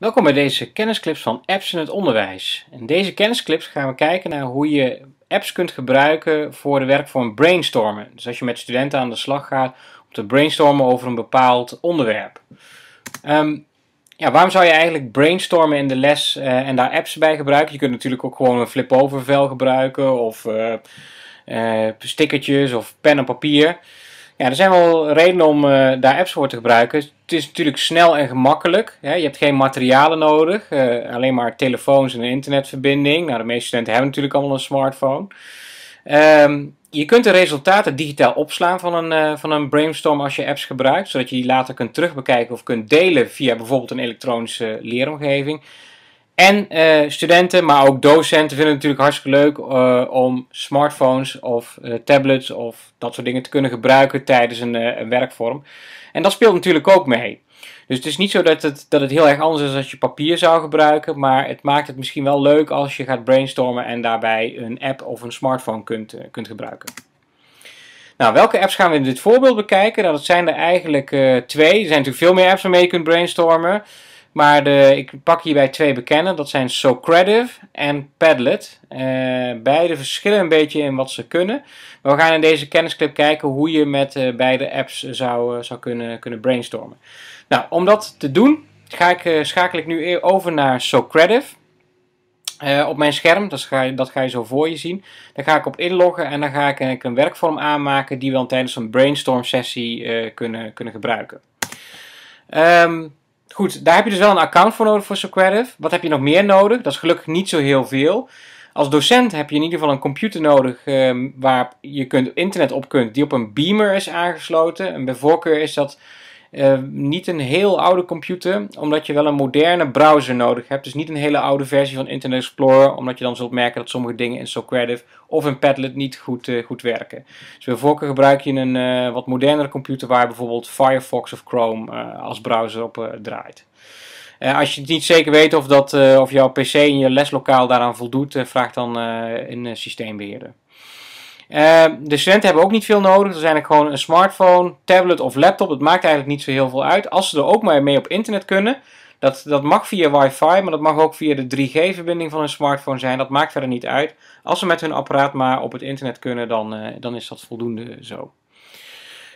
Welkom bij deze kennisclips van apps in het onderwijs. In deze kennisclips gaan we kijken naar hoe je apps kunt gebruiken voor de werkvorm brainstormen. Dus als je met studenten aan de slag gaat om te brainstormen over een bepaald onderwerp. Ehm, ja, waarom zou je eigenlijk brainstormen in de les eh, en daar apps bij gebruiken? Je kunt natuurlijk ook gewoon een flip-over gebruiken of uh, stickertjes of pen en papier. Ja, er zijn wel redenen om eh, daar apps voor te gebruiken. Het is natuurlijk snel en gemakkelijk. Hè? Je hebt geen materialen nodig, eh, alleen maar telefoons en een internetverbinding. Nou, de meeste studenten hebben natuurlijk allemaal een smartphone. Ehm, je kunt de resultaten digitaal opslaan van een, eh, van een brainstorm als je apps gebruikt, zodat je die later kunt terugbekijken of kunt delen via bijvoorbeeld een elektronische leeromgeving. En eh, studenten, maar ook docenten vinden het natuurlijk hartstikke leuk eh, om smartphones of eh, tablets of dat soort dingen te kunnen gebruiken tijdens een, werkvorm. En dat speelt natuurlijk ook mee. Dus het is niet zo dat het, dat het heel erg anders is als je papier zou gebruiken, maar het maakt het misschien wel leuk als je gaat brainstormen en daarbij een app of een smartphone kunt, kunt gebruiken. Nou, welke apps gaan we in dit voorbeeld bekijken? Nou, dat zijn er eigenlijk twee. Er zijn natuurlijk veel meer apps waarmee je kunt brainstormen. Maar de, ik pak hierbij twee bekende. Dat zijn Socrative en Padlet. Uh, beide verschillen een beetje in wat ze kunnen. Maar we gaan in deze kennisclip kijken hoe je met eh, beide apps zou, eh, zou kunnen, kunnen brainstormen. Nou, om dat te doen ga ik, schakel ik nu e- over naar Socrative. op mijn scherm, dat ga, je, dat ga je zo voor je zien. Dan ga ik op inloggen en dan ga ik een werkvorm aanmaken die we dan tijdens een brainstorm sessie kunnen, kunnen gebruiken. Um, goed, daar heb je dus wel een account voor nodig voor Socrative. Wat heb je nog meer nodig? Dat is gelukkig niet zo heel veel. Als docent heb je in ieder geval een computer nodig ehm, waar je kunt, internet op kunt, die op een beamer is aangesloten. En bij voorkeur is dat Ehm, niet een heel oude computer, omdat je wel een moderne browser nodig hebt. Dus niet een hele oude versie van Internet Explorer, omdat je dan zult merken dat sommige dingen in Socrative of in Padlet niet goed, eh, goed werken. Dus bij voorkeur gebruik je een eh, wat modernere computer waar bijvoorbeeld Firefox of Chrome eh, als browser op draait. als je niet zeker weet of, dat, of jouw PC in je leslokaal daaraan voldoet, vraag dan een systeembeheerder. Ehm, de studenten hebben ook niet veel nodig. Er zijn eigenlijk gewoon een smartphone, tablet of laptop. Het maakt eigenlijk niet zo heel veel uit. Als ze er ook maar mee op internet kunnen. Dat, dat mag via wifi, maar dat mag ook via de 3G-verbinding van een smartphone zijn. Dat maakt verder niet uit. Als ze met hun apparaat maar op het internet kunnen, dan, eh, dan is dat voldoende zo.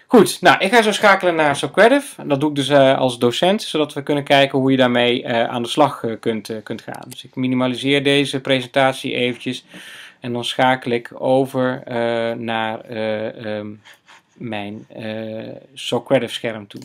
Goed, nou, ik ga zo schakelen naar Socrative. Dat doe ik dus eh, als docent, zodat we kunnen kijken hoe je daarmee eh, aan de slag kunt, kunt gaan. Dus ik minimaliseer deze presentatie eventjes. En dan schakel ik over eh, naar eh, ehm, mijn eh, Socrative scherm toe.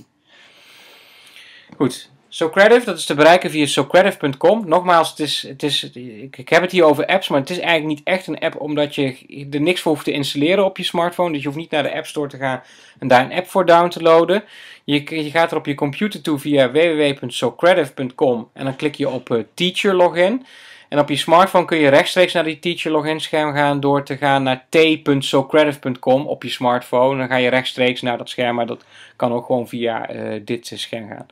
Goed, Socrative, dat is te bereiken via socrative.com. Nogmaals, het is, het is, ik heb het hier over apps, maar het is eigenlijk niet echt een app omdat je er niks voor hoeft te installeren op je smartphone. Dus je hoeft niet naar de App Store te gaan en daar een app voor down te Je, je gaat er op je computer toe via www.socrative.com en dan klik je op uh, Teacher Login. En op je smartphone kun je rechtstreeks naar die teacher login scherm gaan door te gaan naar t.socredit.com op je smartphone. Dan ga je rechtstreeks naar dat scherm, maar dat kan ook gewoon via eh, dit eh, scherm gaan.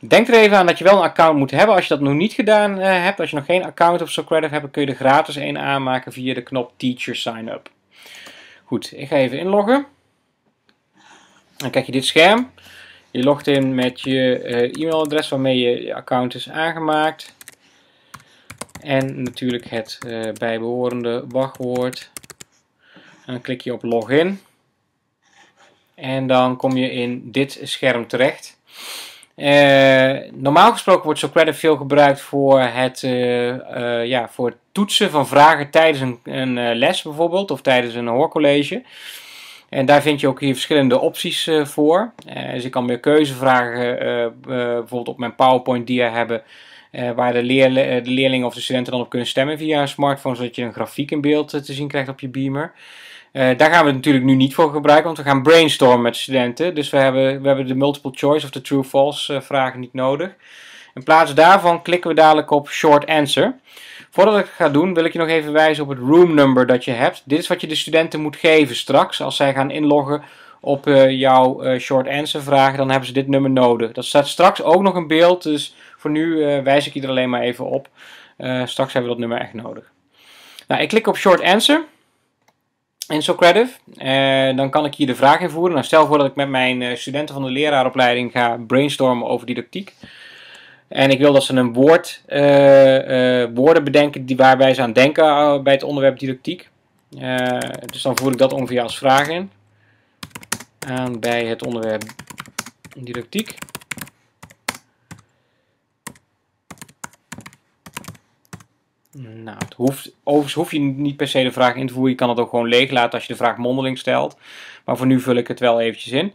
Denk er even aan dat je wel een account moet hebben. Als je dat nog niet gedaan eh, hebt, als je nog geen account op Socredit hebt, kun je er gratis een aanmaken via de knop Teacher Sign Up. Goed, ik ga even inloggen. Dan krijg je dit scherm. Je logt in met je e-mailadres waarmee je, je account is aangemaakt. En natuurlijk het eh, bijbehorende wachtwoord. En dan klik je op login. En dan kom je in dit scherm terecht. Eh, normaal gesproken wordt SoCredit veel gebruikt voor het, eh, ja, voor toetsen van vragen tijdens een, een les bijvoorbeeld of tijdens een hoorcollege. En daar vind je ook hier verschillende opties voor. dus ik kan meer keuzevragen bijvoorbeeld op mijn PowerPoint dia hebben eh, waar de, eh, leerlingen leerling of de studenten dan op kunnen stemmen via een smartphone, zodat je een grafiek in beeld eh, te zien krijgt op je beamer. daar gaan we het natuurlijk nu niet voor gebruiken, want we gaan brainstormen met studenten. Dus we hebben, we hebben de multiple choice of de true-false vragen niet nodig. In plaats daarvan klikken we dadelijk op short answer. Voordat ik het ga doen, wil ik je nog even wijzen op het room number dat je hebt. Dit is wat je de studenten moet geven straks als zij gaan inloggen op jouw short answer vragen. Dan hebben ze dit nummer nodig. Dat staat straks ook nog in beeld, dus nu eh, wijs ik je er alleen maar even op. Eh, straks hebben we dat nummer echt nodig. Nou, ik klik op Short Answer in Socrative. Uh, dan kan ik hier de vraag invoeren. Nou, stel voor dat ik met mijn studenten van de leraaropleiding ga brainstormen over didactiek. En ik wil dat ze een woord, woorden bedenken die, waarbij ze aan denken bij het onderwerp didactiek. dus dan voer ik dat ongeveer als vraag in. Aan bij het onderwerp didactiek. Nou, het hoeft, overigens hoef je niet per se de vraag in te voeren. Je kan het ook gewoon leeg laten als je de vraag mondeling stelt. Maar voor nu vul ik het wel eventjes in.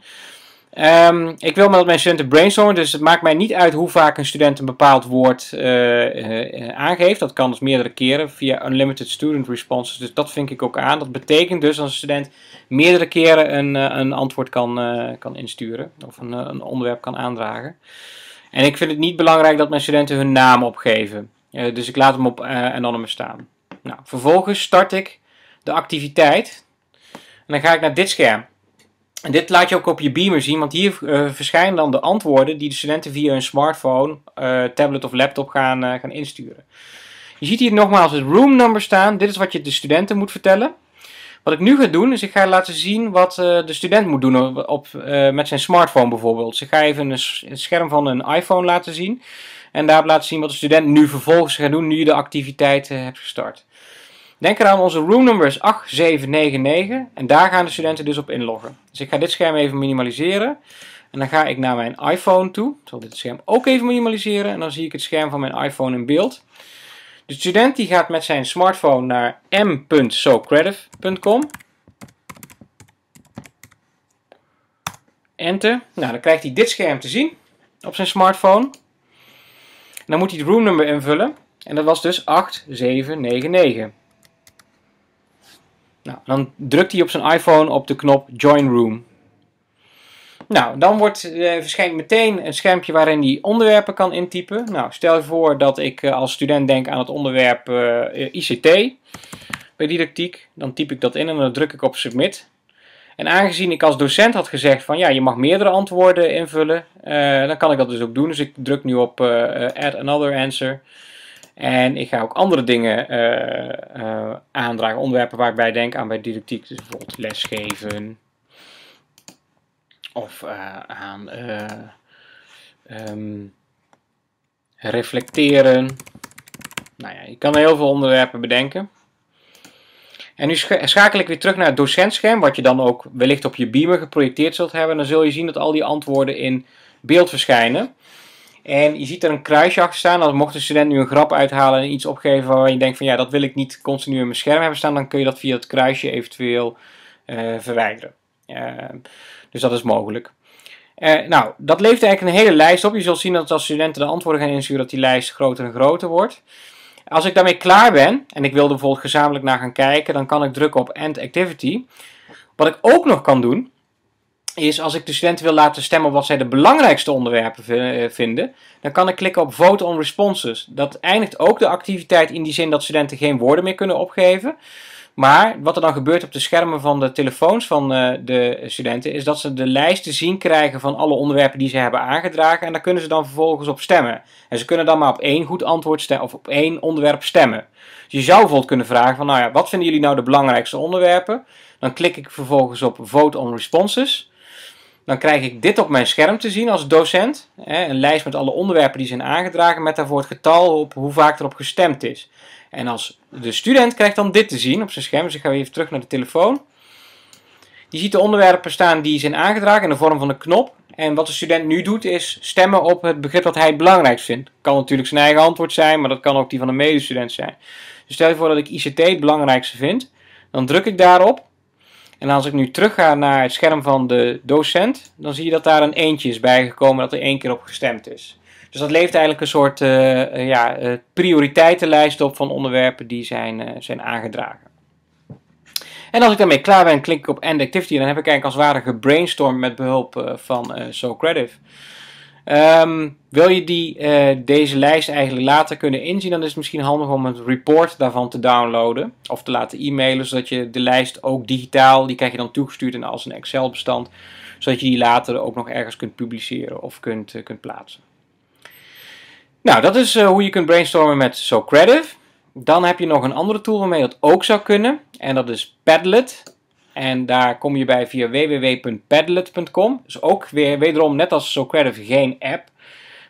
Ehm, ik wil met mijn studenten brainstormen, dus het maakt mij niet uit hoe vaak een student een bepaald woord eh, eh, aangeeft. Dat kan dus meerdere keren via unlimited student responses. Dus dat vind ik ook aan. Dat betekent dus dat een student meerdere keren een, eh, een antwoord kan, kan insturen of een, een onderwerp kan aandragen. En ik vind het niet belangrijk dat mijn studenten hun naam opgeven. Eh, dus ik laat hem op eh, anonymous staan. Nou, vervolgens start ik de activiteit. En dan ga ik naar dit scherm. En dit laat je ook op je beamer zien, want hier eh, verschijnen dan de antwoorden die de studenten via hun smartphone, tablet of laptop gaan, gaan insturen. Je ziet hier nogmaals het room number staan. Dit is wat je de studenten moet vertellen. Wat ik nu ga doen, is ik ga laten zien wat de student moet doen op, met zijn smartphone bijvoorbeeld. Dus ik ga even een scherm van een iPhone laten zien. En daar laat zien wat de student nu vervolgens gaat doen, nu je de activiteit eh, hebt gestart. Denk eraan, onze roomnumber is 8799 en daar gaan de studenten dus op inloggen. Dus ik ga dit scherm even minimaliseren. En dan ga ik naar mijn iPhone toe. Ik zal dit scherm ook even minimaliseren en dan zie ik het scherm van mijn iPhone in beeld. De student die gaat met zijn smartphone naar m.socredit.com. Enter. Nou, dan krijgt hij dit scherm te zien op zijn smartphone. En dan moet hij het roomnummer invullen. En dat was dus 8799. Nou, dan drukt hij op zijn iPhone op de knop Join Room. Nou, dan wordt, eh, verschijnt meteen een schermpje waarin hij onderwerpen kan intypen. Nou, stel je voor dat ik eh, als student denk aan het onderwerp eh, ICT bij didactiek. Dan typ ik dat in en dan druk ik op Submit. En aangezien ik als docent had gezegd van ja, je mag meerdere antwoorden invullen, eh, dan kan ik dat dus ook doen. Dus ik druk nu op eh, add another answer. En ik ga ook andere dingen eh, aandragen, onderwerpen waar ik bij denk aan bij didactiek. Dus bijvoorbeeld lesgeven of aan ehm, reflecteren. Nou ja, je kan heel veel onderwerpen bedenken. En nu schakel ik weer terug naar het docentscherm, wat je dan ook wellicht op je beamer geprojecteerd zult hebben. dan zul je zien dat al die antwoorden in beeld verschijnen. En je ziet er een kruisje achter staan. Als mocht de student nu een grap uithalen en iets opgeven waarvan je denkt van ja, dat wil ik niet continu in mijn scherm hebben staan, dan kun je dat via het kruisje eventueel eh, verwijderen. Eh, dus dat is mogelijk. Eh, nou, dat levert eigenlijk een hele lijst op. Je zult zien dat als studenten de antwoorden gaan insturen, dat die lijst groter en groter wordt. Als ik daarmee klaar ben en ik wil er bijvoorbeeld gezamenlijk naar gaan kijken, dan kan ik drukken op End Activity. Wat ik ook nog kan doen, is als ik de studenten wil laten stemmen wat zij de belangrijkste onderwerpen eh, vinden, dan kan ik klikken op Vote on Responses. Dat eindigt ook de activiteit in die zin dat studenten geen woorden meer kunnen opgeven. Maar wat er dan gebeurt op de schermen van de telefoons van eh, de studenten, is dat ze de lijsten zien krijgen van alle onderwerpen die ze hebben aangedragen. En daar kunnen ze dan vervolgens op stemmen. En ze kunnen dan maar op één goed antwoord stemmen, of op één onderwerp stemmen. Dus je zou bijvoorbeeld kunnen vragen van, nou ja, wat vinden jullie nou de belangrijkste onderwerpen? Dan klik ik vervolgens op Vote on Responses. Dan krijg ik dit op mijn scherm te zien als docent. Een lijst met alle onderwerpen die zijn aangedragen met daarvoor het getal op hoe vaak erop gestemd is. En als de student krijgt dan dit te zien op zijn scherm. Dus ik ga even terug naar de telefoon. Die ziet de onderwerpen staan die zijn aangedragen in de vorm van een knop. En wat de student nu doet is stemmen op het begrip dat hij het belangrijkst vindt. Kan natuurlijk zijn eigen antwoord zijn, maar dat kan ook die van een medestudent zijn. Dus stel je voor dat ik ICT het belangrijkste vind. Dan druk ik daarop. En als ik nu terug ga naar het scherm van de docent, dan zie je dat daar een eentje is bijgekomen dat er één keer op gestemd is. Dus dat levert eigenlijk een soort eh, eh, ja, eh, prioriteitenlijst op van onderwerpen die zijn, zijn aangedragen. En als ik daarmee klaar ben, klik ik op End Activity. Dan heb ik eigenlijk als het ware gebrainstormd met behulp van uh, wil je die, deze lijst eigenlijk later kunnen inzien, dan is het misschien handig om het report daarvan te downloaden of te laten e-mailen, zodat je de lijst ook digitaal, die krijg je dan toegestuurd en als een Excel-bestand, zodat je die later ook nog ergens kunt publiceren of kunt, kunt plaatsen. Nou, dat is eh, hoe je kunt brainstormen met Socrative. Dan heb je nog een andere tool waarmee dat ook zou kunnen. En dat is Padlet. En daar kom je bij via www.padlet.com. Dus ook weer, wederom net als Socrative geen app.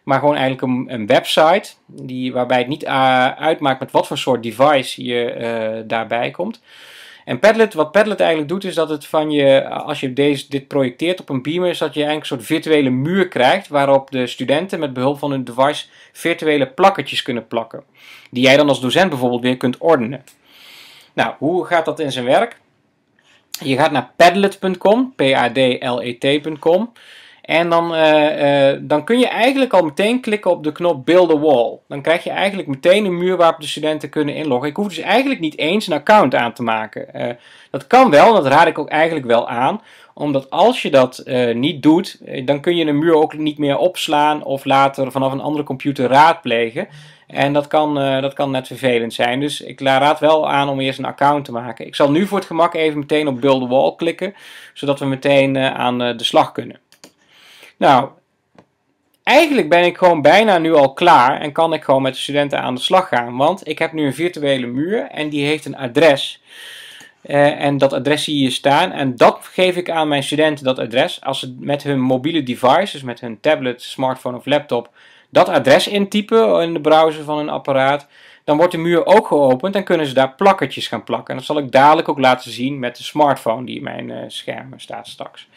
Maar gewoon eigenlijk een, een website die, waarbij het niet eh, uitmaakt met wat voor soort device je eh, daarbij komt. En Padlet, wat Padlet eigenlijk doet, is dat het van je, als je deze, dit projecteert op een beamer, is dat je eigenlijk een soort virtuele muur krijgt waarop de studenten met behulp van hun device virtuele plakketjes kunnen plakken. Die jij dan als docent bijvoorbeeld weer kunt ordenen. Nou, hoe gaat dat in zijn werk? Je gaat naar padlet.com, p-a-d-l-e-t.com. En dan, eh, eh, dan kun je eigenlijk al meteen klikken op de knop Build a Wall. Dan krijg je eigenlijk meteen een muur waarop de studenten kunnen inloggen. Ik hoef dus eigenlijk niet eens een account aan te maken. Eh, dat kan wel, dat raad ik ook eigenlijk wel aan. Omdat als je dat niet doet, dan kun je een muur ook niet meer opslaan of later vanaf een andere computer raadplegen. En dat kan, dat kan net vervelend zijn. Dus ik raad wel aan om eerst een account te maken. Ik zal nu voor het gemak even meteen op Build a Wall klikken, zodat we meteen aan de slag kunnen. Nou, eigenlijk ben ik gewoon bijna nu al klaar en kan ik gewoon met de studenten aan de slag gaan. Want ik heb nu een virtuele muur en die heeft een adres. Eh, en dat adres zie je staan. En dat geef ik aan mijn studenten, dat adres. Als ze met hun mobiele device, dus met hun tablet, smartphone of laptop, dat adres intypen in de browser van hun apparaat. Dan wordt de muur ook geopend en kunnen ze daar plakkertjes gaan plakken. En dat zal ik dadelijk ook laten zien met de smartphone die in mijn eh, scherm staat straks.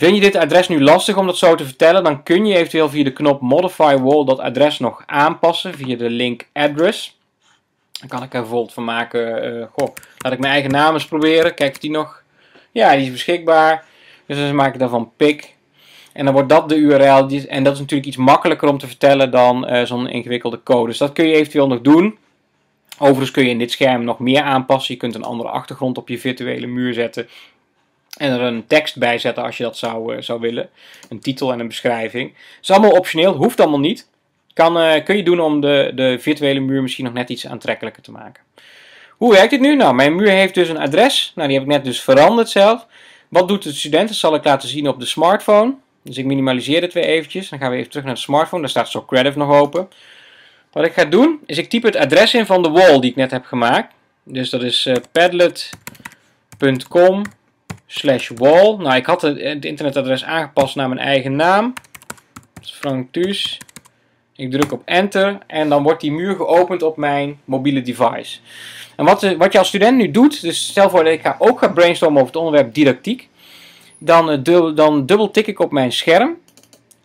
Vind je dit adres nu lastig om dat zo te vertellen, dan kun je eventueel via de knop Modify Wall dat adres nog aanpassen via de link Address. Dan kan ik er bijvoorbeeld van maken, uh, goh, laat ik mijn eigen naam eens proberen, kijk die nog, ja die is beschikbaar. Dus dan maak ik daarvan pick. En dan wordt dat de URL, en dat is natuurlijk iets makkelijker om te vertellen dan eh, zo'n ingewikkelde code. Dus dat kun je eventueel nog doen. Overigens kun je in dit scherm nog meer aanpassen. Je kunt een andere achtergrond op je virtuele muur zetten. En er een tekst bij zetten als je dat zou, eh, zou willen. Een titel en een beschrijving. is allemaal optioneel, hoeft allemaal niet. Kan, eh, kun je doen om de, de virtuele muur misschien nog net iets aantrekkelijker te maken. Hoe werkt dit nu? Nou, mijn muur heeft dus een adres. Nou, die heb ik net dus veranderd zelf. Wat doet de student? Dat zal ik laten zien op de smartphone. Dus ik minimaliseer het weer eventjes. Dan gaan we even terug naar de smartphone. Daar staat zo Credit nog open. Wat ik ga doen, is ik typ het adres in van de wall die ik net heb gemaakt. Dus dat is eh, padlet.com slash wall. Nou, ik had het, internetadres aangepast naar mijn eigen naam. Frank Thuis. Ik druk op enter en dan wordt die muur geopend op mijn mobiele device. En wat, eh, wat je als student nu doet, dus stel voor dat ik ga, ook ga brainstormen over het onderwerp didactiek. Dan, eh, dubbel, dan dubbel tik ik op mijn scherm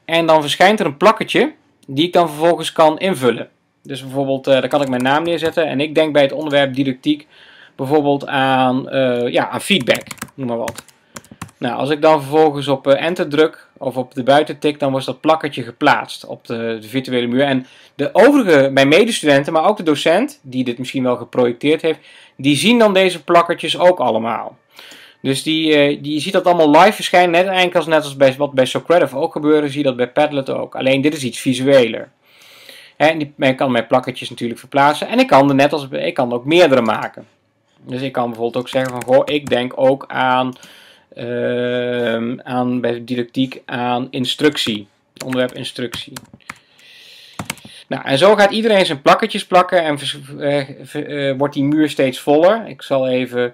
en dan verschijnt er een plakketje die ik dan vervolgens kan invullen. Dus bijvoorbeeld, eh, daar kan ik mijn naam neerzetten en ik denk bij het onderwerp didactiek bijvoorbeeld aan, ja, aan feedback noem maar wat. Nou, als ik dan vervolgens op eh, enter druk of op de buiten tik, dan wordt dat plakketje geplaatst op de, de, virtuele muur. En de overige, mijn medestudenten, maar ook de docent, die dit misschien wel geprojecteerd heeft, die zien dan deze plakkertjes ook allemaal. Dus die, eh, die ziet dat allemaal live verschijnen, net eigenlijk als net als bij, wat bij Socrative ook gebeuren, zie je dat bij Padlet ook. Alleen dit is iets visueler. En ik kan mijn plakketjes natuurlijk verplaatsen en ik kan er net als ik kan er ook meerdere maken. Dus ik kan bijvoorbeeld ook zeggen van, goh, ik denk ook aan, uh, aan bij didactiek aan instructie. onderwerp instructie. Nou, en zo gaat iedereen zijn plakketjes plakken en eh, eh, wordt die muur steeds voller. Ik zal even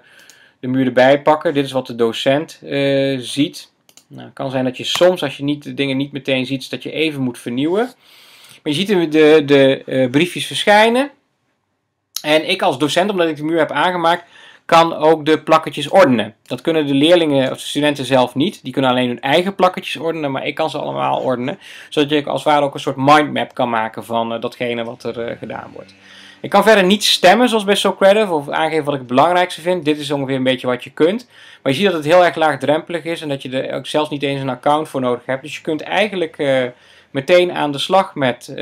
de muur erbij pakken. Dit is wat de docent eh, ziet. Nou, het kan zijn dat je soms, als je niet, de dingen niet meteen ziet, dat je even moet vernieuwen. Maar je ziet de, de, de briefjes verschijnen. En ik als docent, omdat ik de muur heb aangemaakt, kan ook de plakketjes ordenen. Dat kunnen de leerlingen of de studenten zelf niet. Die kunnen alleen hun eigen plakketjes ordenen, maar ik kan ze allemaal ordenen. Zodat je als het ware ook een soort mindmap kan maken van eh, datgene wat er eh, gedaan wordt. Ik kan verder niet stemmen zoals bij Socrative of aangeven wat ik het belangrijkste vind. Dit is ongeveer een beetje wat je kunt. Maar je ziet dat het heel erg laagdrempelig is en dat je er ook zelfs niet eens een account voor nodig hebt. Dus je kunt eigenlijk eh, meteen aan de slag met,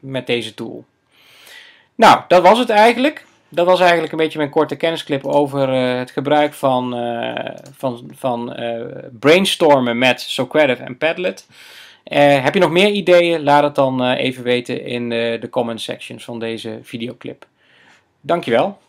met deze tool. Nou, dat was het eigenlijk. Dat was eigenlijk een beetje mijn korte kennisclip over eh, het gebruik van, eh, van, van eh, brainstormen met Socrative en Padlet. heb je nog meer ideeën? Laat het dan even weten in de comment sections van deze videoclip. Dankjewel.